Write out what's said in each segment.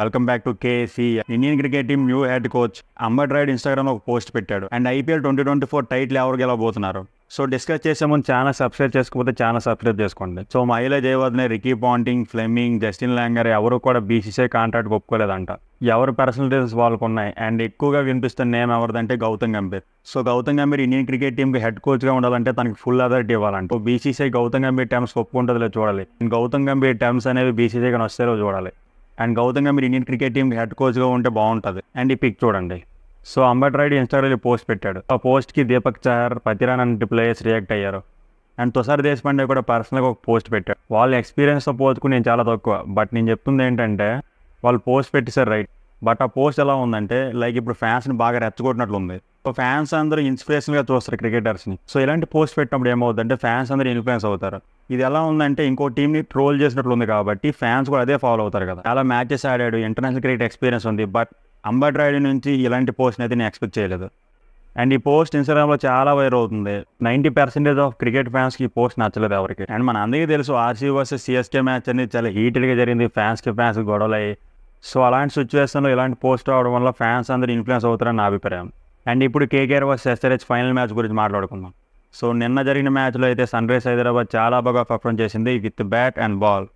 welcome back to KC Indian cricket team new head coach Ambati Rayudu Instagram ఒక post పెట్టాడు and IPL twenty twenty four title ఎవరు గెలవబోతున్నారు so discuss చేసే ముందు చాలా సబ్స్క్రైబ్ చేసుకోకపోతే చాలా సబ్స్క్రైబ్ చేసుకోండి so Mahela Jayawardene Ricky Ponting Fleming Justin Langer ఎవరు కూడా బీసీసీఐ కాంట్రాక్ట్ ఒప్పుకోలేదంట ఎవరు పర్సనలిటీస్ వాళ్ళకు ఉన్నాయి అండ్ ఎక్కువగా వినిపిస్తున్న నేమ్ ఎవరిదంటే Gautam Gambhir so Gautam Gambhir Indian cricket టీంకి హెడ్ కోచ్గా ఉండాలంటే తనకి ఫుల్ అథారిటీ ఇవ్వాలంట బీసీసీఐ గౌతమ్ గంభీర్ టర్మ్స్ ఒప్పుకుంటుందో చూడాలి గౌతమ్ గంభీర్ టర్మ్స్ అనేవి బీసీసీఐ కానీ వస్తేలో చూడాలి అండ్ గౌతమ్ మీరు ఇండియన్ క్రికెట్ టీం హెడ్ కోచ్గా ఉంటే బాగుంటుంది అండ్ ఈ పిక్ చూడండి సో అంబట్ రైడ్ ఇన్స్టాగ్రామ్లో పోస్ట్ పెట్టాడు ఆ పోస్ట్కి దీపక్ చహర్ పతిరాన్ అంటే ప్లేయర్స్ రియాక్ట్ అయ్యారు అండ్ తుషార్ దేశపాండే కూడా పర్సనల్గా ఒక పోస్ట్ పెట్టాడు వాళ్ళ ఎక్స్పీరియన్స్తో పోతుకుని నేను చాలా తక్కువ బట్ నేను చెప్తుంది ఏంటంటే వాళ్ళు పోస్ట్ పెట్టేశారు రైట్ బట్ ఆ పోస్ట్ ఎలా ఉందంటే లైక్ ఇప్పుడు ఫ్యాన్స్ని బాగా రెచ్చగొట్టినట్లు ఉంది సో ఫ్యాన్స్ అందరూ ఇన్స్పిరేషన్గా చూస్తారు క్రికెటర్స్ని సో ఇలాంటి పోస్ట్ పెట్టినప్పుడు ఏమవుతుందంటే ఫ్యాన్స్ అందరూ ఇన్ఫ్లుయెన్స్ అవుతారు ఇది ఎలా ఉందంటే ఇంకో టీంని ట్రోల్ చేసినట్లు ఉంది కాబట్టి ఫ్యాన్స్ కూడా అదే ఫాలో అవుతారు కదా చాలా మ్యాచెస్ ఆడాడు ఇంటర్నేషనల్ క్రికెట్ ఎక్స్పీరియన్స్ ఉంది బట్ అంబర్ రాయుడు నుంచి ఇలాంటి పోస్ట్ అయితే నేను ఎక్స్పెక్ట్ చేయలేదు అండ్ ఈ పోస్ట్ ఇన్స్టాగ్రామ్లో చాలా వైరల్ అవుతుంది నైంటీ పర్సెంటేజ్ ఆఫ్ క్రికెట్ ఫ్యాన్స్కి ఈ పోస్ట్ నచ్చలేదు ఎవరికి అండ్ మన అందరికీ తెలుసు ఆర్సీ వర్సెస్ సిఎస్కే మ్యాచ్ అనేది చాలా హీటెడ్గా జరిగింది ఫ్యాన్స్కి ఫ్యాన్స్ గొడవలు సో అలాంటి సిచ్యువేషన్లో ఇలాంటి పోస్ట్ అవడం వల్ల ఫ్యాన్స్ అందరూ ఇన్ఫ్లుయెన్స్ అవుతారని నా అభిప్రాయం అండ్ ఇప్పుడు KKR versus SRH final match గురించి మాట్లాడుకుందాం సో నిన్న జరిగిన మ్యాచ్లో అయితే సన్ రైజ్ హైదరాబాద్ చాలా బాగా పర్ఫామ్ చేసింది with bat and ball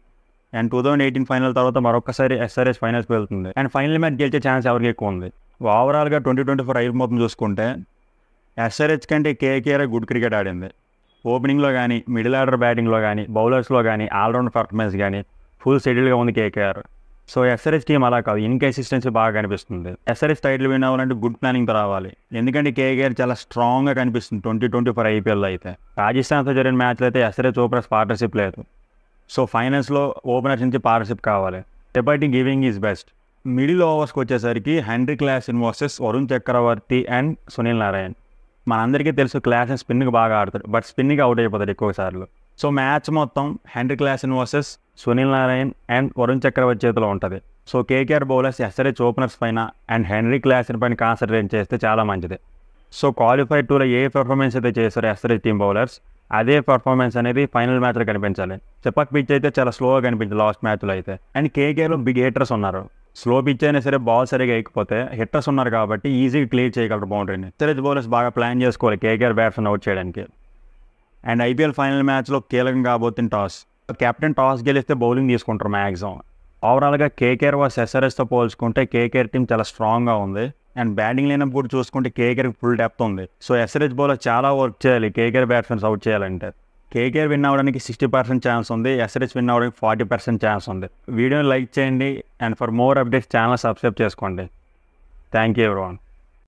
and two thousand eighteen final తర్వాత మరొకసారి ఎస్ఆర్ఎస్ ఫైనల్స్కి వెళ్తుంది అండ్ ఫైనల్ మ్యాచ్ గెలిచే ఛాన్స్ ఎవరికి ఎక్కువ ఉంది ఓవరాల్గా ట్వంటీ ట్వంటీ ఫోర్ ఐపీ మొత్తం చూసుకుంటే ఎస్ఆర్హెచ్ కంటే కేకేఆర్ గుడ్ క్రికెట్ ఆడింది ఓపెనింగ్లో కానీ మిడిల్ ఆర్డర్ బ్యాటింగ్లో కానీ బౌలర్స్లో కానీ ఆల్రౌండ్ పర్ఫార్మెన్స్ కానీ ఫుల్ షెడ్యూల్గా ఉంది కేకేఆర్ సో ఎస్ఆర్ఎస్ టీం అలా కాదు ఇన్కన్సిస్టెన్సీ బాగా కనిపిస్తుంది ఎస్ఆర్ఎస్ టైటిల్ విన్ అవ్వాలంటే గుడ్ ప్లానింగ్తో రావాలి ఎందుకంటే కేకేఆర్ చాలా స్ట్రాంగ్గా కనిపిస్తుంది ట్వంటీ ట్వంటీ ఫోర్ ఐపీఎల్లో అయితే రాజస్థాన్తో జరిగిన మ్యాచ్లో అయితే ఎస్ఆర్ఎస్ ఓపెనర్స్ పార్ట్నర్షిప్ లేదు సో ఫైనల్స్లో ఓపెనర్స్ నుంచి పార్ట్నర్షిప్ కావాలి repeating giving is best middle ఓవర్స్కి వచ్చేసరికి Heinrich versus Varun Chakravarthy and Sunil Narine మనందరికీ తెలుసు క్లాస్ స్పిన్కి బాగా ఆడతాడు బట్ స్పిన్కి అవుట్ అయిపోతాడు ఎక్కువ సార్లు సో మ్యాచ్ మొత్తం Henry Klaasen versus Sunil Narine and Varun Chakravarthy చేతిలో ఉంటుంది so KKR bowlers SRH openers పైన అండ్ హెన్రీ క్లాసిన్ పైన కాన్సన్ట్రేట్ చేస్తే చాలా మంచిది సో క్వాలిఫై టూలో ఏ పెర్ఫార్మెన్స్ అయితే చేస్తారో ఎస్ఆర్హెచ్ టీమ్ బౌలర్స్ అదే పర్ఫార్మెన్స్ అనేది ఫైనల్ మ్యాచ్లో కనిపించాలి చెప్పక్ పిచ్ అయితే చాలా స్లోగా కనిపించింది లాస్ట్ మ్యాచ్లో అయితే అండ్ కేకేఆర్లో బిగ్ హిటర్స్ ఉన్నారు స్లో పిచ్ అయినా సరే బాల్ సరిగా అయిపోతే హిట్టర్స్ ఉన్నారు కాబట్టి ఈజీగా క్లియర్ చేయగలరు బౌండరీని సిరీస్ బౌలర్స్ బాగా ప్లాన్ చేసుకోవాలి కేకేఆర్ బ్యాట్స్ అవుట్ చేయడానికి అండ్ ఐపీఎల్ ఫైనల్ మ్యాచ్లో కీలకం కాబోతుంది టాస్ కెప్టెన్ టాస్ గెలిస్తే బౌలింగ్ తీసుకుంటారు మ్యాక్సిమం ఓవరాల్గా కేకేఆర్ వాస్ ఎస్ఆర్ఎస్తో పోల్చుకుంటే కేకేఆర్ టీం చాలా స్ట్రాంగ్గా ఉంది అండ్ బ్యాటింగ్ లేనప్పుడు కూడా చూసుకుంటే కేకేర్ ఫుల్ డెప్త్ ఉంది సో ఎస్ఆర్ఎస్ బౌలర్ చాలా వర్క్ చేయాలి కేకేర్ బ్యాట్స్మెన్స్ అవుట్ చేయాలంటే కేకేఆర్ విన్ అవ్వడానికి సిక్స్టీ పర్సెంట్ ఛాన్స్ ఉంది ఎస్ఆర్ఎస్ విన్ అవ్వడానికి ఫార్టీ పర్సెంట్ ఛాన్స్ ఉంది వీడియోని లైక్ చేయండి and for more updates channel subscribe చేసుకోండి థ్యాంక్ యూ ఎవరి